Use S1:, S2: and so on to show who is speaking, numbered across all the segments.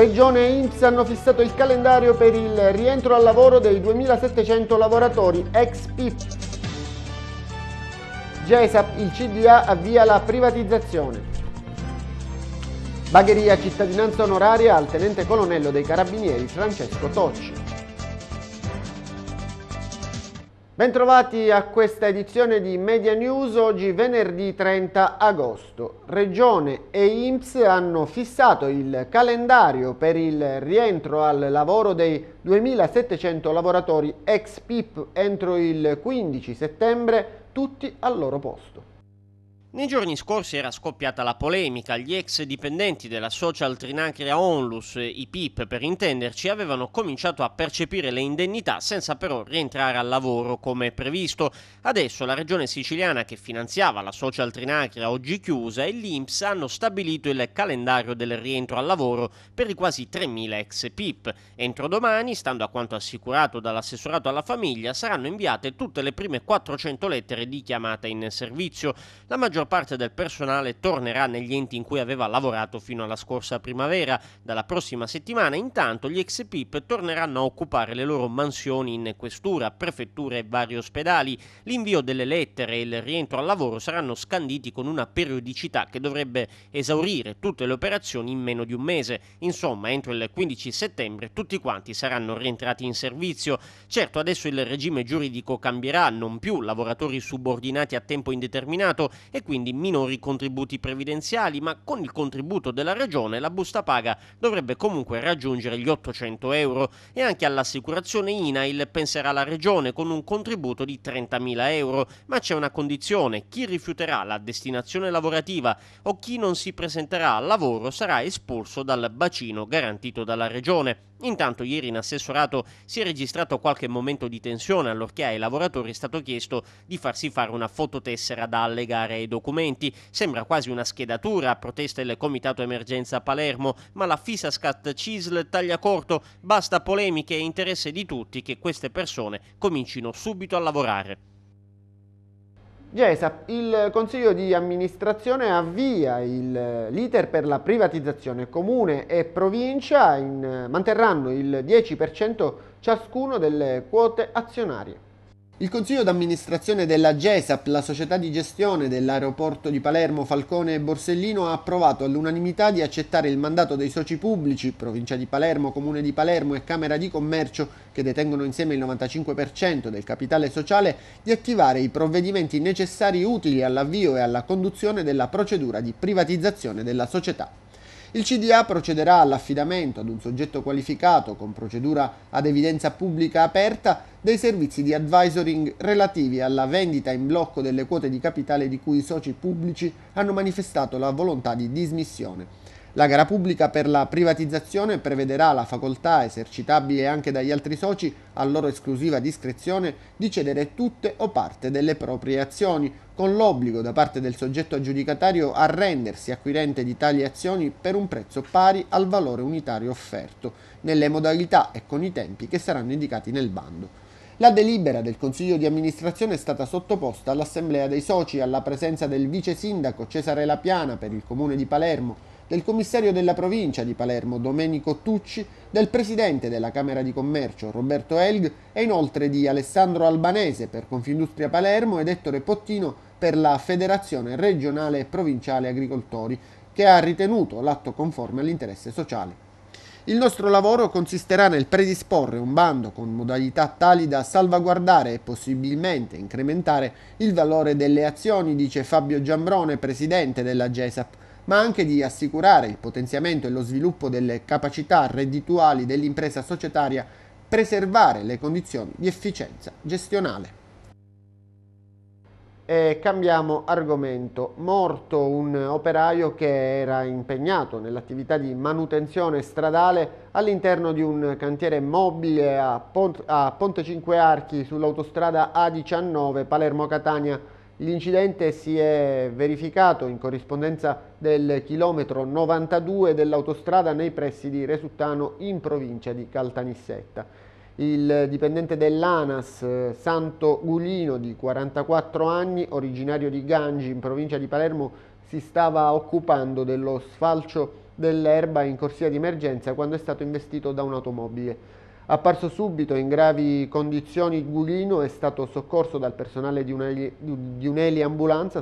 S1: Regione e INPS hanno fissato il calendario per il rientro al lavoro dei 2.700 lavoratori ex PIP. GESAP, il CDA avvia la privatizzazione. Bagheria cittadinanza onoraria al tenente colonnello dei carabinieri Francesco Tocci. Bentrovati a questa edizione di Media News, oggi venerdì 30 agosto. Regione e INPS hanno fissato il calendario per il rientro al lavoro dei 2.700 lavoratori ex PIP entro il 15 settembre, tutti al loro posto.
S2: Nei giorni scorsi era scoppiata la polemica, gli ex dipendenti della social Trinacria Onlus, i PIP per intenderci, avevano cominciato a percepire le indennità senza però rientrare al lavoro come previsto. Adesso la regione siciliana che finanziava la social Trinacria oggi chiusa e l'Inps hanno stabilito il calendario del rientro al lavoro per i quasi 3.000 ex PIP. Entro domani, stando a quanto assicurato dall'assessorato alla famiglia, saranno inviate tutte le prime 400 lettere di chiamata in servizio. La maggior maggior parte del personale tornerà negli enti in cui aveva lavorato fino alla scorsa primavera. Dalla prossima settimana, intanto, gli ex PIP torneranno a occupare le loro mansioni in questura, prefetture e vari ospedali. L'invio delle lettere e il rientro al lavoro saranno scanditi con una periodicità che dovrebbe esaurire tutte le operazioni in meno di un mese. Insomma, entro il 15 settembre tutti quanti saranno rientrati in servizio. Certo, adesso il regime giuridico cambierà, non più lavoratori subordinati a tempo indeterminato e quindi quindi minori contributi previdenziali, ma con il contributo della Regione la busta paga dovrebbe comunque raggiungere gli 800 euro e anche all'assicurazione INAIL penserà la Regione con un contributo di 30.000 euro, ma c'è una condizione, chi rifiuterà la destinazione lavorativa o chi non si presenterà al lavoro sarà espulso dal bacino garantito dalla Regione. Intanto ieri in assessorato si è registrato qualche momento di tensione allorché ai lavoratori è stato chiesto di farsi fare una fototessera da allegare ai documenti documenti. Sembra quasi una schedatura, protesta il Comitato Emergenza Palermo, ma la Fisascat CISL taglia corto, basta polemiche e interesse di tutti che queste persone comincino subito a lavorare.
S1: GESAP, il Consiglio di amministrazione avvia l'iter per la privatizzazione. Comune e provincia in, manterranno il 10% ciascuno delle quote azionarie. Il consiglio d'amministrazione della GESAP, la società di gestione dell'aeroporto di Palermo, Falcone e Borsellino, ha approvato all'unanimità di accettare il mandato dei soci pubblici, provincia di Palermo, comune di Palermo e Camera di Commercio, che detengono insieme il 95% del capitale sociale, di attivare i provvedimenti necessari utili all'avvio e alla conduzione della procedura di privatizzazione della società. Il CDA procederà all'affidamento ad un soggetto qualificato con procedura ad evidenza pubblica aperta dei servizi di advisoring relativi alla vendita in blocco delle quote di capitale di cui i soci pubblici hanno manifestato la volontà di dismissione la gara pubblica per la privatizzazione prevederà la facoltà, esercitabile anche dagli altri soci, a loro esclusiva discrezione, di cedere tutte o parte delle proprie azioni, con l'obbligo da parte del soggetto aggiudicatario a rendersi acquirente di tali azioni per un prezzo pari al valore unitario offerto, nelle modalità e con i tempi che saranno indicati nel bando. La delibera del Consiglio di amministrazione è stata sottoposta all'Assemblea dei Soci alla presenza del vice sindaco Cesare Lapiana per il Comune di Palermo, del commissario della provincia di Palermo Domenico Tucci, del presidente della Camera di Commercio Roberto Elg e inoltre di Alessandro Albanese per Confindustria Palermo ed Ettore Pottino per la Federazione Regionale e Provinciale Agricoltori, che ha ritenuto l'atto conforme all'interesse sociale. Il nostro lavoro consisterà nel predisporre un bando con modalità tali da salvaguardare e possibilmente incrementare il valore delle azioni, dice Fabio Giambrone, presidente della GESAP, ma anche di assicurare il potenziamento e lo sviluppo delle capacità reddituali dell'impresa societaria, preservare le condizioni di efficienza gestionale. E cambiamo argomento. Morto un operaio che era impegnato nell'attività di manutenzione stradale all'interno di un cantiere mobile a, Pont Ponte 5 Archi sull'autostrada A19 Palermo-Catania L'incidente si è verificato in corrispondenza del chilometro 92 dell'autostrada nei pressi di Resuttano in provincia di Caltanissetta. Il dipendente dell'ANAS, eh, Santo Gulino, di 44 anni, originario di Gangi, in provincia di Palermo, si stava occupando dello sfalcio dell'erba in corsia di emergenza quando è stato investito da un'automobile. Apparso subito in gravi condizioni, Gulino è stato soccorso dal personale di un'eliambulanza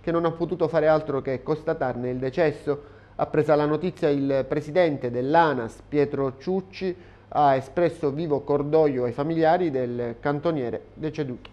S1: che non ha potuto fare altro che constatarne il decesso. Appresa la notizia, il presidente dell'ANAS, Pietro Ciucci, ha espresso vivo cordoglio ai familiari del cantoniere deceduto.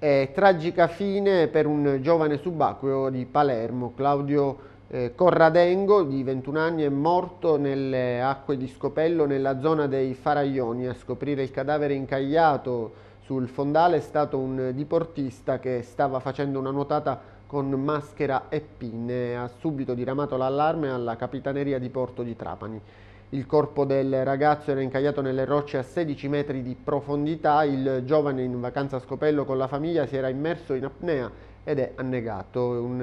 S1: E tragica fine per un giovane subacqueo di Palermo, Claudio eh, Corradengo, di 21 anni, è morto nelle acque di Scopello, nella zona dei Faraglioni. A scoprire il cadavere incagliato sul fondale è stato un diportista che stava facendo una nuotata con maschera e pinne. Ha subito diramato l'allarme alla capitaneria di porto di Trapani. Il corpo del ragazzo era incagliato nelle rocce a 16 metri di profondità. Il giovane in vacanza a Scopello con la famiglia si era immerso in apnea ed è annegato. Un,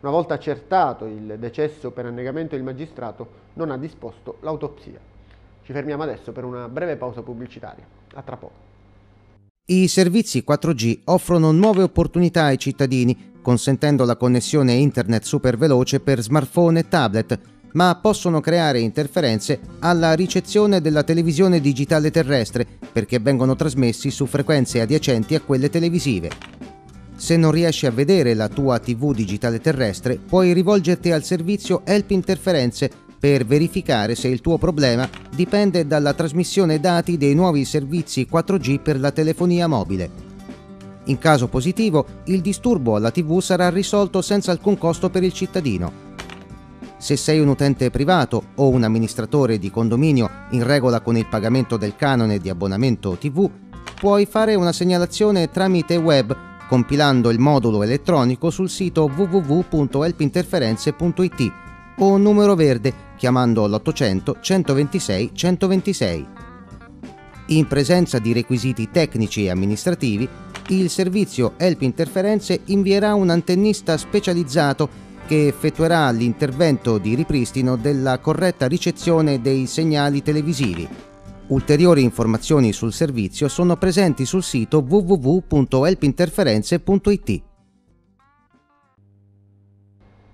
S1: una volta accertato il decesso per annegamento, il magistrato non ha disposto l'autopsia. Ci fermiamo adesso per una breve pausa pubblicitaria. A tra
S3: poco. I servizi 4G offrono nuove opportunità ai cittadini, consentendo la connessione internet super veloce per smartphone e tablet, ma possono creare interferenze alla ricezione della televisione digitale terrestre, perché vengono trasmessi su frequenze adiacenti a quelle televisive. Se non riesci a vedere la tua TV digitale terrestre, puoi rivolgerti al servizio Help Interferenze per verificare se il tuo problema dipende dalla trasmissione dati dei nuovi servizi 4G per la telefonia mobile. In caso positivo, il disturbo alla TV sarà risolto senza alcun costo per il cittadino. Se sei un utente privato o un amministratore di condominio in regola con il pagamento del canone di abbonamento TV, puoi fare una segnalazione tramite web compilando il modulo elettronico sul sito www.elpinterferenze.it o numero verde chiamando l'800 126 126. In presenza di requisiti tecnici e amministrativi, il servizio Help Interferenze invierà un antennista specializzato che effettuerà l'intervento di ripristino della corretta ricezione dei segnali televisivi Ulteriori informazioni sul servizio sono presenti sul sito www.elpinterferenze.it.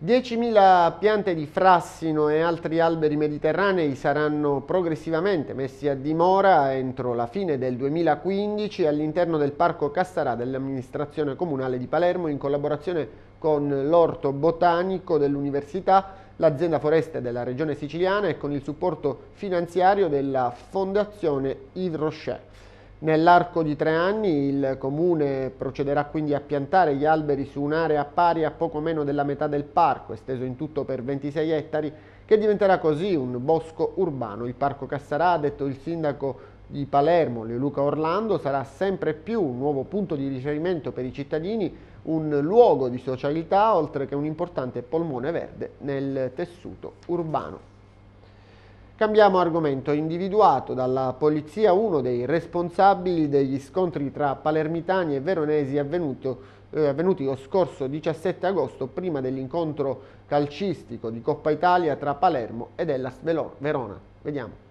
S1: 10.000 piante di frassino e altri alberi mediterranei saranno progressivamente messi a dimora entro la fine del 2015 all'interno del Parco Castarà dell'amministrazione comunale di Palermo in collaborazione con l'Orto Botanico dell'Università l'azienda foreste della regione siciliana e con il supporto finanziario della fondazione Yves Rocher. Nell'arco di tre anni il comune procederà quindi a piantare gli alberi su un'area pari a poco meno della metà del parco, esteso in tutto per 26 ettari, che diventerà così un bosco urbano. Il parco Cassarà, ha detto il sindaco di Palermo, Leoluca Orlando, sarà sempre più un nuovo punto di riferimento per i cittadini un luogo di socialità oltre che un importante polmone verde nel tessuto urbano. Cambiamo argomento, individuato dalla polizia uno dei responsabili degli scontri tra palermitani e veronesi avvenuto eh, avvenuti lo scorso 17 agosto prima dell'incontro calcistico di Coppa Italia tra Palermo ed della Verona. Vediamo.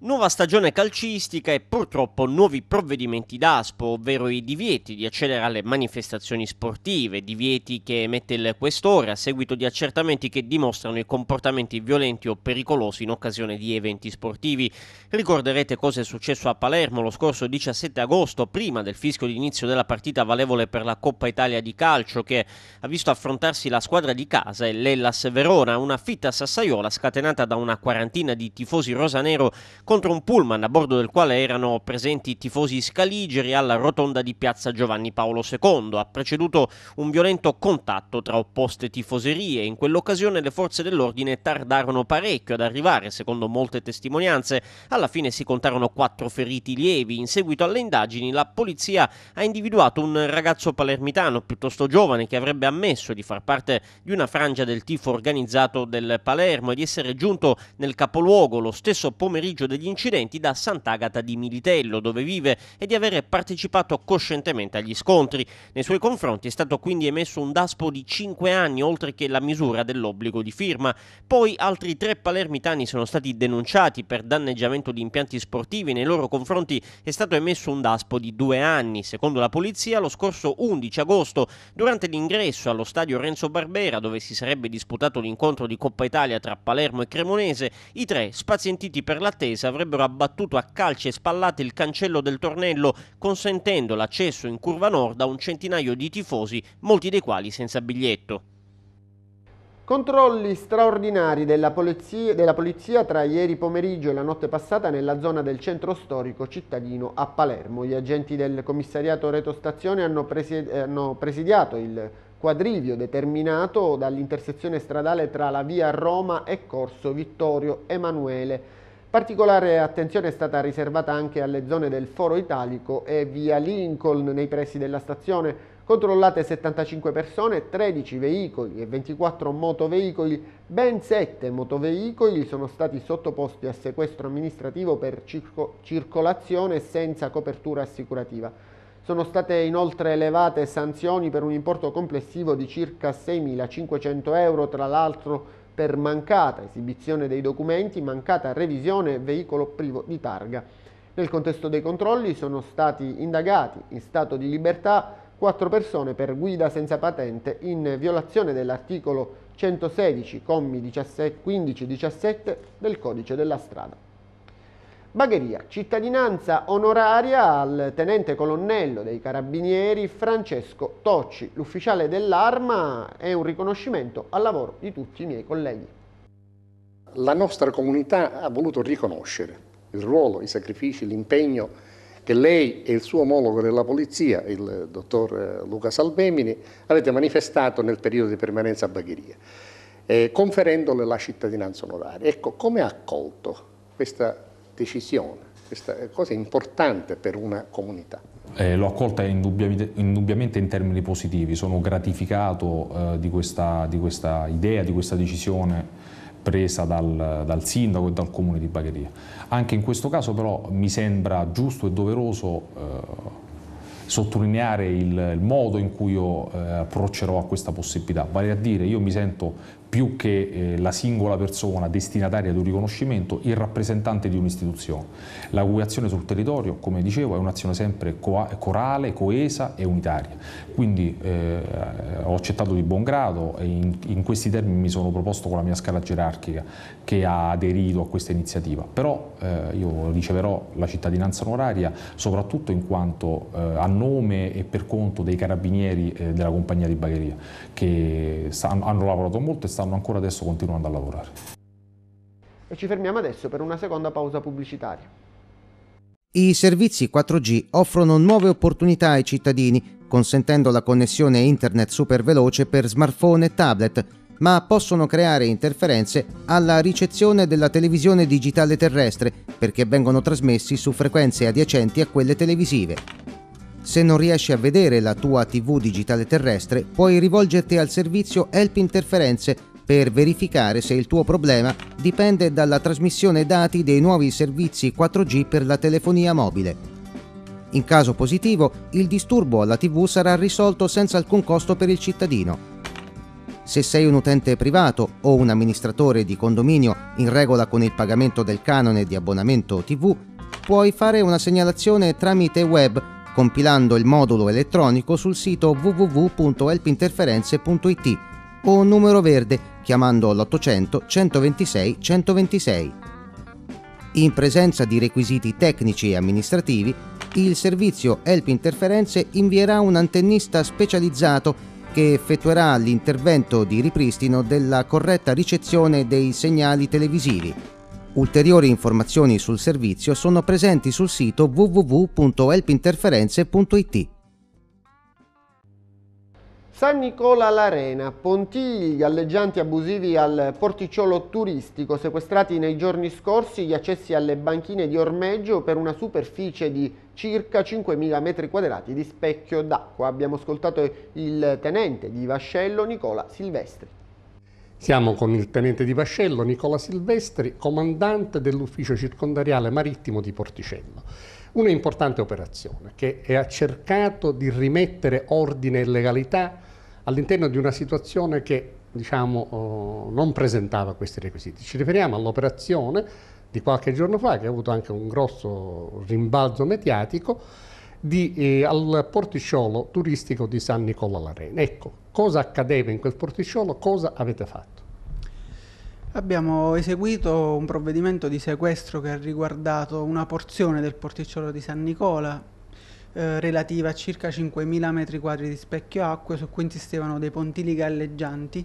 S2: Nuova stagione calcistica e purtroppo nuovi provvedimenti d'aspo, ovvero i divieti di accedere alle manifestazioni sportive, divieti che emette il questore a seguito di accertamenti che dimostrano i comportamenti violenti o pericolosi in occasione di eventi sportivi. Ricorderete cosa è successo a Palermo lo scorso 17 agosto, prima del fischio d'inizio della partita valevole per la Coppa Italia di calcio che ha visto affrontarsi la squadra di casa e l'Ellas Verona, una fitta sassaiola scatenata da una quarantina di tifosi rosanero contro un pullman a bordo del quale erano presenti tifosi scaligeri alla rotonda di piazza Giovanni Paolo II. Ha preceduto un violento contatto tra opposte tifoserie. In quell'occasione le forze dell'ordine tardarono parecchio ad arrivare, secondo molte testimonianze. Alla fine si contarono quattro feriti lievi. In seguito alle indagini la polizia ha individuato un ragazzo palermitano piuttosto giovane che avrebbe ammesso di far parte di una frangia del tifo organizzato del Palermo e di essere giunto nel capoluogo lo stesso pomeriggio del degli incidenti da Sant'Agata di Militello, dove vive, e di avere partecipato coscientemente agli scontri. Nei suoi confronti è stato quindi emesso un daspo di 5 anni, oltre che la misura dell'obbligo di firma. Poi altri tre palermitani sono stati denunciati per danneggiamento di impianti sportivi, nei loro confronti è stato emesso un daspo di 2 anni. Secondo la polizia, lo scorso 11 agosto, durante l'ingresso allo stadio Renzo Barbera, dove si sarebbe disputato l'incontro di Coppa Italia tra Palermo e Cremonese, i tre, spazientiti per l'attesa, avrebbero abbattuto a calci e spallate il cancello del tornello, consentendo l'accesso in curva nord a un centinaio di tifosi, molti dei quali senza biglietto.
S1: Controlli straordinari della polizia, della polizia, tra ieri pomeriggio e la notte passata nella zona del centro storico cittadino a Palermo. Gli agenti del commissariato Retostazione hanno, presied eh, hanno presidiato il quadrivio determinato dall'intersezione stradale tra la via Roma e Corso Vittorio Emanuele Particolare attenzione è stata riservata anche alle zone del Foro Italico e via Lincoln nei pressi della stazione, controllate 75 persone, 13 veicoli e 24 motoveicoli, ben 7 motoveicoli sono stati sottoposti a sequestro amministrativo per circolazione senza copertura assicurativa. Sono state inoltre elevate sanzioni per un importo complessivo di circa 6.500 euro, tra l'altro per mancata esibizione dei documenti, mancata revisione veicolo privo di targa. Nel contesto dei controlli sono stati indagati in stato di libertà quattro persone per guida senza patente in violazione dell'articolo 116, commi 15 17 del codice della strada. Bagheria, cittadinanza onoraria al tenente colonnello dei carabinieri Francesco Tocci, l'ufficiale dell'arma è un riconoscimento al lavoro di tutti i miei colleghi.
S4: La nostra comunità ha voluto riconoscere il ruolo, i sacrifici, l'impegno che lei e il suo omologo della polizia, il dottor eh, Luca Salvemini, avete manifestato nel periodo di permanenza a Bagheria, eh, conferendole la cittadinanza onoraria. Ecco, come ha accolto questa decisione. Questa è cosa importante per una comunità.
S5: Eh, l'ho accolta indubbiamente, in termini positivi, sono gratificato eh, di, questa, di, questa, idea, di questa decisione presa dal, dal, sindaco e dal comune di Bagheria. Anche in questo caso però mi sembra giusto e doveroso eh, sottolineare il, il, modo in cui io eh, approccerò a questa possibilità, vale a dire io mi sento più che eh, la singola persona destinataria di un riconoscimento, il rappresentante di un'istituzione, la cui azione sul territorio, come dicevo, è un'azione sempre co corale, coesa e unitaria. Quindi eh, ho accettato di buon grado e in, in, questi termini mi sono proposto con la mia scala gerarchica che ha aderito a questa iniziativa, però eh, io riceverò la cittadinanza onoraria soprattutto in quanto eh, a nome e per conto dei carabinieri eh, della compagnia di Bagheria, che hanno lavorato molto e stanno stanno ancora adesso continuando a lavorare.
S1: E ci fermiamo adesso per una seconda pausa pubblicitaria.
S5: I servizi
S3: 4G offrono nuove opportunità ai cittadini, consentendo la connessione internet super veloce per smartphone e tablet, ma possono creare interferenze alla ricezione della televisione digitale terrestre perché vengono trasmessi su frequenze adiacenti a quelle televisive. Se non riesci a vedere la tua TV digitale terrestre, puoi rivolgerti al servizio Help Interferenze per verificare se il tuo problema dipende dalla trasmissione dati dei nuovi servizi 4G per la telefonia mobile. In caso positivo, il disturbo alla TV sarà risolto senza alcun costo per il cittadino. Se sei un utente privato o un amministratore di condominio in regola con il pagamento del canone di abbonamento TV, puoi fare una segnalazione tramite web compilando il modulo elettronico sul sito www.elpinterferenze.it o un numero verde chiamando l'800 126 126. In presenza di requisiti tecnici e amministrativi, il servizio Help Interferenze invierà un antennista specializzato che effettuerà l'intervento di ripristino della corretta ricezione dei segnali televisivi. Ulteriori informazioni sul servizio sono presenti sul sito www.elpinterferenze.it.
S1: San Nicola l'Arena, pontigli galleggianti abusivi al porticciolo turistico, sequestrati nei giorni scorsi gli accessi alle banchine di ormeggio per una superficie di circa 5.000 metri quadrati di specchio d'acqua. Abbiamo ascoltato il tenente di Vascello Nicola Silvestri.
S4: Siamo con il tenente di Vascello Nicola Silvestri, comandante dell'ufficio circondariale marittimo di Porticello. Una importante operazione che ha cercato di rimettere ordine e legalità all'interno di una situazione che diciamo, oh, non presentava questi requisiti. Ci riferiamo all'operazione di qualche giorno fa, che ha avuto anche un grosso rimbalzo mediatico, di, eh, al porticciolo turistico di San Nicola Larena. Ecco, cosa accadeva in quel porticciolo, cosa avete fatto?
S6: Abbiamo eseguito un provvedimento di sequestro che ha riguardato una porzione del porticciolo di San Nicola, eh, relativa a circa 5.000 metri quadri di specchio acqueo su cui insistevano dei pontili galleggianti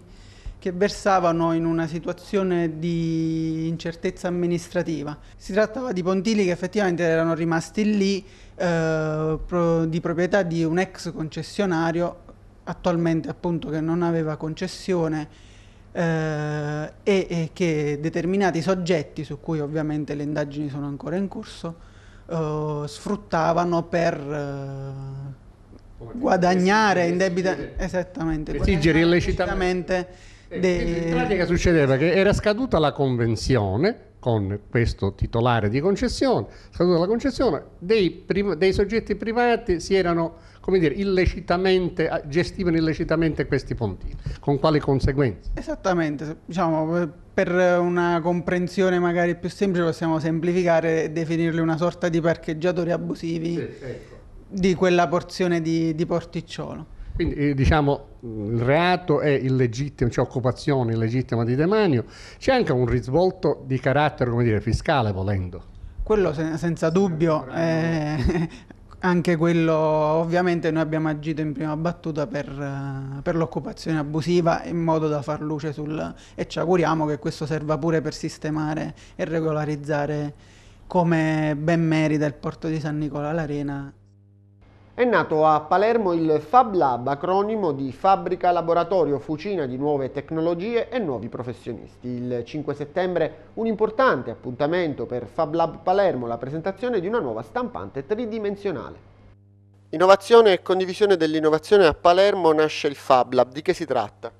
S6: che versavano in una situazione di incertezza amministrativa. Si trattava di pontili che effettivamente erano rimasti lì eh, pro di proprietà di un ex concessionario attualmente appunto che non aveva concessione eh, e, e che determinati soggetti su cui ovviamente le indagini sono ancora in corso eh, sfruttavano per uh, guadagnare indebitamente esattamente esigere illecitamente eh, de... in pratica
S4: succedeva che era scaduta la convenzione con questo titolare di concessione scaduta la concessione dei, dei soggetti privati si erano come dire, illecitamente, eh, gestivano illecitamente questi pontini, con quali conseguenze?
S6: Esattamente, diciamo, eh, per una comprensione magari più semplice possiamo semplificare e definirli una sorta di parcheggiatori abusivi sì, ecco. di quella porzione di, di porticciolo. Quindi eh, diciamo
S4: il reato è illegittimo, c'è cioè occupazione illegittima di demanio, c'è anche un risvolto di carattere dire, fiscale volendo.
S6: Quello sen senza dubbio, eh, anche quello, ovviamente noi abbiamo agito in prima battuta per, eh, per l'occupazione abusiva in modo da far luce sul... e ci auguriamo che questo serva pure per sistemare e regolarizzare come ben merita il porto di San Nicola l'Arena.
S1: È nato a Palermo il Fab Lab, acronimo di Fabbrica Laboratorio Fucina di Nuove Tecnologie e Nuovi Professionisti. Il 5 settembre un importante appuntamento per Fab Lab Palermo, la presentazione di una nuova stampante tridimensionale. Innovazione e condivisione dell'innovazione a Palermo nasce il Fab Lab. Di che si tratta?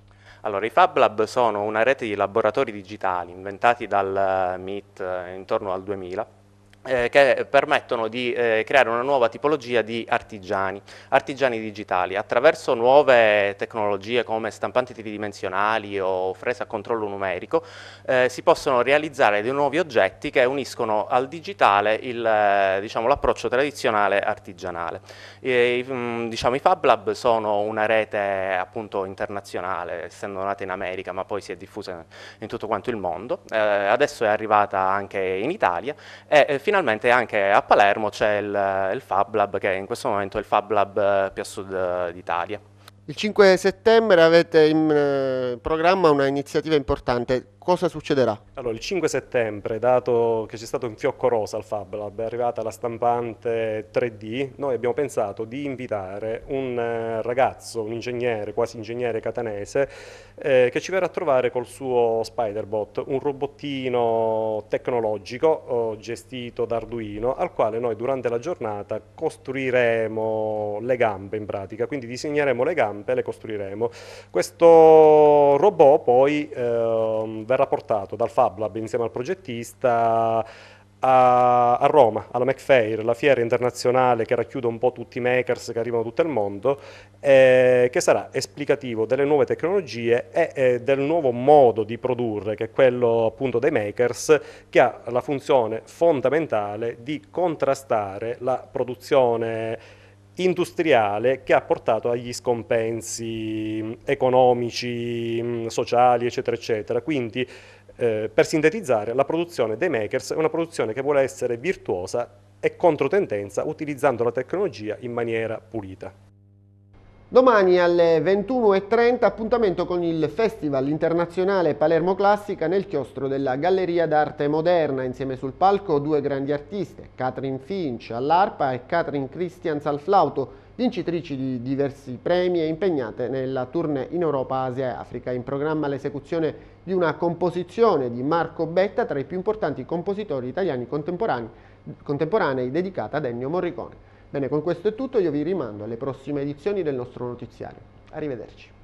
S2: Allora, i Fab Lab sono una rete di laboratori digitali inventati dal eh, MIT eh, intorno al 2000 eh, che permettono di eh, creare una nuova tipologia di artigiani, artigiani digitali, attraverso nuove tecnologie come stampanti tridimensionali o fresa a controllo numerico, eh, si possono realizzare dei nuovi oggetti che uniscono al digitale eh, diciamo, l'approccio diciamo, tradizionale artigianale. E, mh, mm, diciamo, I Fab Lab sono una rete appunto, internazionale, essendo nata in America ma poi si è diffusa in tutto quanto il mondo, eh, adesso è arrivata anche in Italia e, eh, finalmente anche a Palermo c'è il, il Fab Lab, che in questo momento è il Fab Lab eh, più a sud eh, d'Italia.
S1: Il 5 settembre avete in eh, programma una iniziativa importante, cosa succederà?
S7: Allora, il 5 settembre, dato che c'è stato un fiocco rosa al Fab Lab, è arrivata la stampante 3D, noi abbiamo pensato di invitare un eh, ragazzo, un ingegnere, quasi ingegnere catanese, eh, che ci verrà a trovare col suo Spiderbot, un robottino tecnologico oh, gestito da Arduino, al quale noi durante la giornata costruiremo le gambe in pratica, quindi disegneremo le gambe e le costruiremo. Questo robot poi... Eh, verrà portato dal Fab Lab insieme al progettista a, Roma, alla McFair, la fiera internazionale che racchiude un po' tutti i makers che arrivano da tutto il mondo, eh, che sarà esplicativo delle nuove tecnologie e eh, del nuovo modo di produrre, che è quello appunto dei makers, che ha la funzione fondamentale di contrastare la produzione industriale che ha portato agli scompensi mm, economici, mm, sociali, eccetera, eccetera. Quindi, eh, per sintetizzare, la produzione dei makers è una produzione che vuole essere virtuosa e controtendenza utilizzando la tecnologia in maniera pulita.
S1: Domani alle 21.30 appuntamento con il Festival Internazionale Palermo Classica nel chiostro della Galleria d'Arte Moderna, insieme sul palco due grandi artiste, Katrin Finch all'arpa e Katrin Christians al flauto, vincitrici di diversi premi e impegnate nella tournée in Europa, Asia e Africa. In programma l'esecuzione di una composizione di Marco Betta tra i più importanti compositori italiani contemporanei, contemporanei dedicata ad Ennio Morricone. Bene, con questo è tutto, io vi rimando alle prossime edizioni del nostro notiziario. Arrivederci.